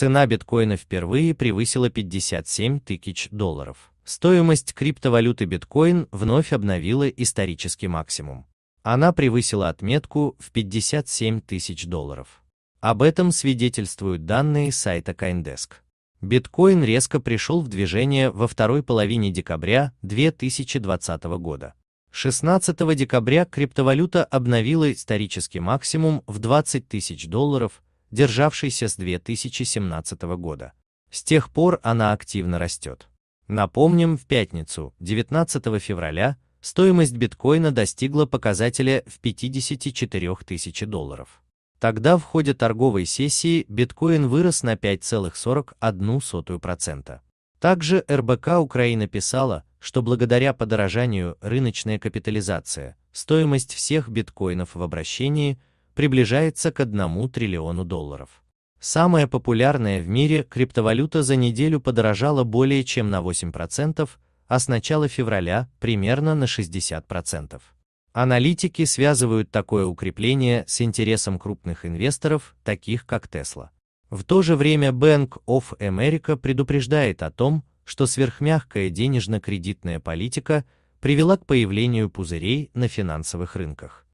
Цена биткоина впервые превысила 57 тысяч долларов. Стоимость криптовалюты биткоин вновь обновила исторический максимум. Она превысила отметку в 57 тысяч долларов. Об этом свидетельствуют данные сайта CoinDesk. Биткоин резко пришел в движение во второй половине декабря 2020 года. 16 декабря криптовалюта обновила исторический максимум в 20 тысяч долларов, державшейся с 2017 года. С тех пор она активно растет. Напомним, в пятницу, 19 февраля, стоимость биткоина достигла показателя в 54 тысячи долларов. Тогда в ходе торговой сессии биткоин вырос на 5,41%. Также РБК Украина писала, что благодаря подорожанию рыночная капитализация, стоимость всех биткоинов в обращении – приближается к 1 триллиону долларов. Самая популярная в мире криптовалюта за неделю подорожала более чем на 8%, а с начала февраля примерно на 60%. Аналитики связывают такое укрепление с интересом крупных инвесторов, таких как Tesla. В то же время Bank of America предупреждает о том, что сверхмягкая денежно-кредитная политика привела к появлению пузырей на финансовых рынках.